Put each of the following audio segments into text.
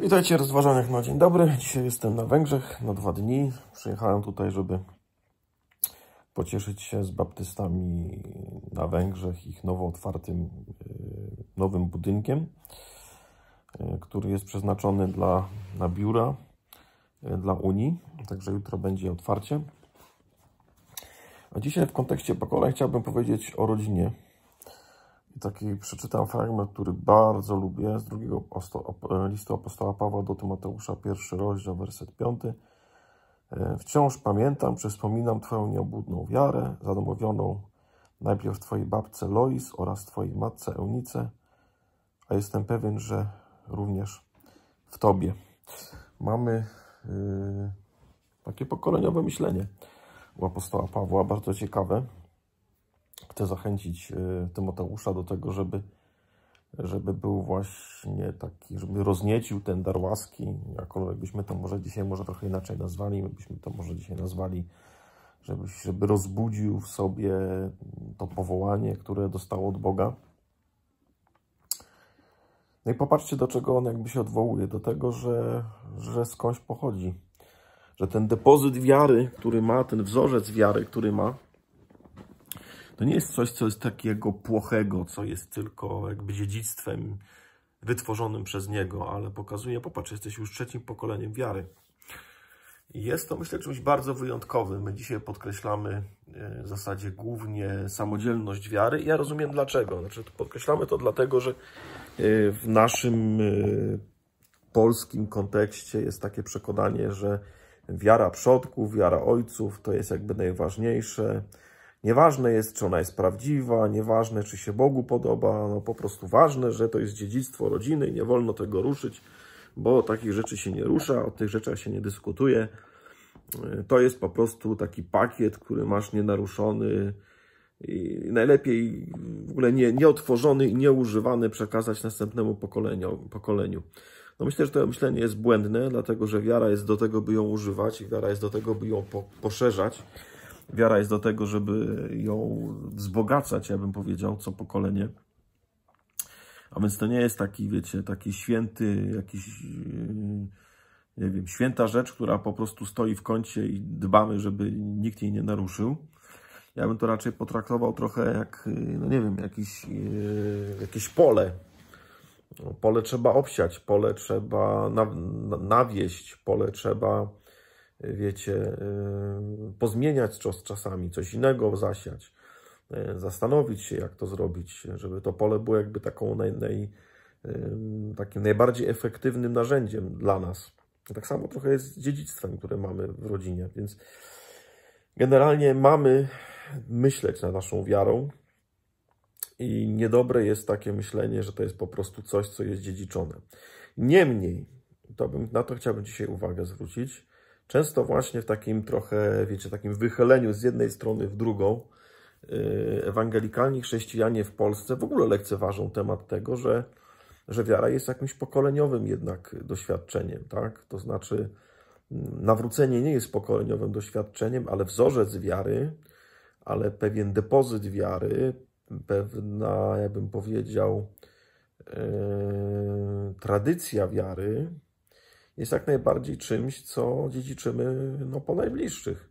Witajcie rozważanych na dzień dobry. Dzisiaj jestem na Węgrzech na dwa dni. Przyjechałem tutaj, żeby pocieszyć się z baptystami na Węgrzech, ich nowo otwartym e, nowym budynkiem, e, który jest przeznaczony dla, na biura e, dla Unii. Także jutro będzie otwarcie. A dzisiaj w kontekście pokoleń chciałbym powiedzieć o rodzinie taki przeczytam fragment, który bardzo lubię, z drugiego e, listu apostoła Pawła do Tymoteusza, pierwszy rozdział, werset piąty. E, wciąż pamiętam, przypominam Twoją nieobudną wiarę, zadomowioną najpierw Twojej babce Lois oraz Twojej matce Eunice, a jestem pewien, że również w Tobie. Mamy yy, takie pokoleniowe myślenie u apostoła Pawła, bardzo ciekawe chcę zachęcić y, Tymoteusza do tego, żeby, żeby był właśnie taki, żeby rozniecił ten dar łaski, jakkolwiek byśmy to może dzisiaj może trochę inaczej nazwali, byśmy to może dzisiaj nazwali, żeby, żeby rozbudził w sobie to powołanie, które dostało od Boga. No i popatrzcie, do czego on jakby się odwołuje, do tego, że, że skądś pochodzi. Że ten depozyt wiary, który ma, ten wzorzec wiary, który ma, to nie jest coś, co jest takiego płochego, co jest tylko jakby dziedzictwem wytworzonym przez niego, ale pokazuje, popatrz, jesteś już trzecim pokoleniem wiary. Jest to, myślę, czymś bardzo wyjątkowym. My dzisiaj podkreślamy e, w zasadzie głównie samodzielność wiary. Ja rozumiem dlaczego. Znaczy, podkreślamy to dlatego, że e, w naszym e, polskim kontekście jest takie przekonanie, że wiara przodków, wiara ojców to jest jakby najważniejsze. Nieważne jest, czy ona jest prawdziwa, nieważne, czy się Bogu podoba, no po prostu ważne, że to jest dziedzictwo rodziny i nie wolno tego ruszyć, bo takich rzeczy się nie rusza, o tych rzeczach się nie dyskutuje. Y, to jest po prostu taki pakiet, który masz nienaruszony i najlepiej w ogóle nie, nieotworzony i nieużywany przekazać następnemu pokoleniu. pokoleniu. No myślę, że to myślenie jest błędne, dlatego że wiara jest do tego, by ją używać i wiara jest do tego, by ją po, poszerzać. Wiara jest do tego, żeby ją wzbogacać, ja bym powiedział, co pokolenie. A więc to nie jest taki, wiecie, taki święty, jakiś, yy, nie wiem, święta rzecz, która po prostu stoi w kącie i dbamy, żeby nikt jej nie naruszył. Ja bym to raczej potraktował trochę jak, yy, no nie wiem, jakiś, yy, jakieś pole. No, pole trzeba obsiać, pole trzeba nawieść, pole trzeba wiecie, pozmieniać czas czasami, coś innego zasiać, zastanowić się, jak to zrobić, żeby to pole było jakby taką naj, naj, takim najbardziej efektywnym narzędziem dla nas. Tak samo trochę jest z dziedzictwem, które mamy w rodzinie, więc generalnie mamy myśleć nad naszą wiarą i niedobre jest takie myślenie, że to jest po prostu coś, co jest dziedziczone. Niemniej, to bym, na to chciałbym dzisiaj uwagę zwrócić, Często właśnie w takim trochę, wiecie, takim wychyleniu z jednej strony w drugą, yy, ewangelikalni chrześcijanie w Polsce w ogóle lekceważą temat tego, że, że wiara jest jakimś pokoleniowym jednak doświadczeniem, tak? To znaczy, mm, nawrócenie nie jest pokoleniowym doświadczeniem, ale wzorzec wiary, ale pewien depozyt wiary, pewna, jakbym powiedział, yy, tradycja wiary, jest jak najbardziej czymś, co dziedziczymy no, po najbliższych.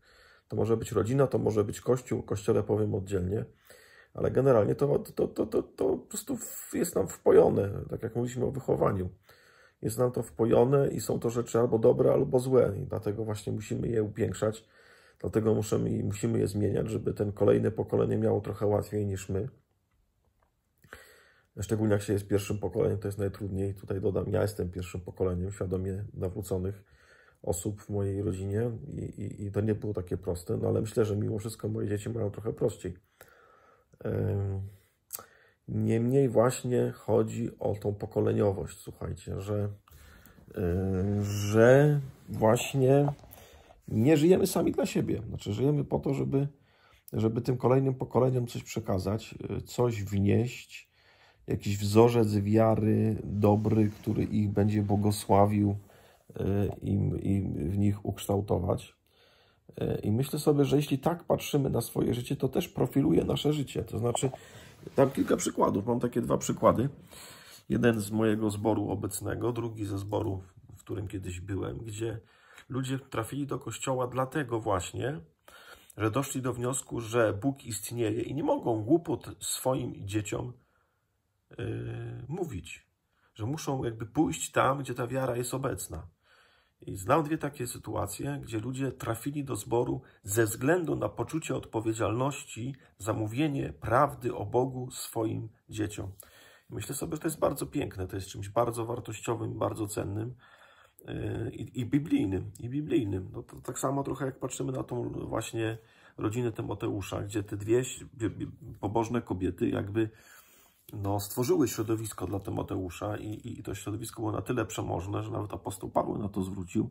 To może być rodzina, to może być kościół, kościele powiem oddzielnie, ale generalnie to, to, to, to, to po prostu jest nam wpojone, tak jak mówiliśmy o wychowaniu. Jest nam to wpojone i są to rzeczy albo dobre, albo złe, i dlatego właśnie musimy je upiększać, dlatego musimy, musimy je zmieniać, żeby ten kolejne pokolenie miało trochę łatwiej niż my. Szczególnie jak się jest pierwszym pokoleniem, to jest najtrudniej. Tutaj dodam, ja jestem pierwszym pokoleniem świadomie nawróconych osób w mojej rodzinie i, i, i to nie było takie proste, no ale myślę, że mimo wszystko moje dzieci mają trochę prościej. Niemniej właśnie chodzi o tą pokoleniowość, słuchajcie, że, że właśnie nie żyjemy sami dla siebie. Znaczy, żyjemy po to, żeby, żeby tym kolejnym pokoleniom coś przekazać, e, coś wnieść, jakiś wzorzec wiary dobry, który ich będzie błogosławił e, i, w nich ukształtować. E, I myślę sobie, że jeśli tak patrzymy na swoje życie, to też profiluje nasze życie. To znaczy, dam kilka przykładów. Mam takie dwa przykłady. Jeden z mojego zboru obecnego, drugi ze zboru, w którym kiedyś byłem, gdzie ludzie trafili do kościoła dlatego właśnie, że doszli do wniosku, że Bóg istnieje i nie mogą głupot swoim dzieciom yy, mówić, że muszą jakby pójść tam, gdzie ta wiara jest obecna. I znam dwie takie sytuacje, gdzie ludzie trafili do zboru ze względu na poczucie odpowiedzialności za mówienie prawdy o Bogu swoim dzieciom. Myślę sobie, że to jest bardzo piękne, to jest czymś bardzo wartościowym, bardzo cennym y, i, i biblijnym. I biblijnym. No to tak samo trochę jak patrzymy na tą właśnie rodzinę Tymoteusza, gdzie te dwie pobożne kobiety jakby no, stworzyły środowisko dla Tymoteusza i, i to środowisko było na tyle przemożne, że nawet apostoł Paweł na to zwrócił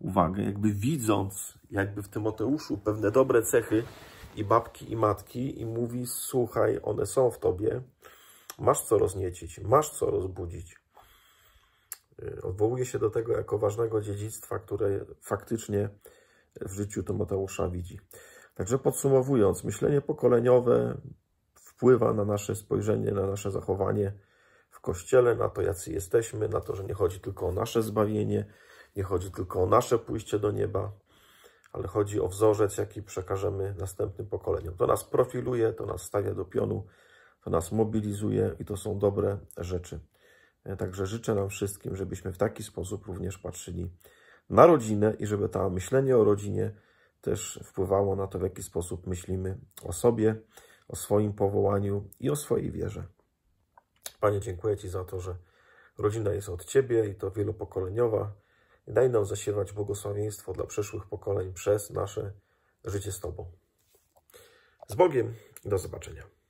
uwagę, jakby widząc jakby w Tymoteuszu pewne dobre cechy i babki i matki i mówi słuchaj, one są w tobie, masz co rozniecić, masz co rozbudzić. Y, odwołuje się do tego jako ważnego dziedzictwa, które faktycznie w życiu Tymoteusza widzi. Także podsumowując, myślenie pokoleniowe wpływa na nasze spojrzenie, na nasze zachowanie w Kościele, na to, jacy jesteśmy, na to, że nie chodzi tylko o nasze zbawienie, nie chodzi tylko o nasze pójście do nieba, ale chodzi o wzorzec, jaki przekażemy następnym pokoleniom. To nas profiluje, to nas stawia do pionu, to nas mobilizuje i to są dobre rzeczy. Także życzę nam wszystkim, żebyśmy w taki sposób również patrzyli na rodzinę i żeby to myślenie o rodzinie też wpływało na to, w jaki sposób myślimy o sobie o swoim powołaniu i o swojej wierze. Panie, dziękuję Ci za to, że rodzina jest od Ciebie i to wielopokoleniowa. Daj nam zasiewać błogosławieństwo dla przyszłych pokoleń przez nasze życie z Tobą. Z Bogiem do zobaczenia.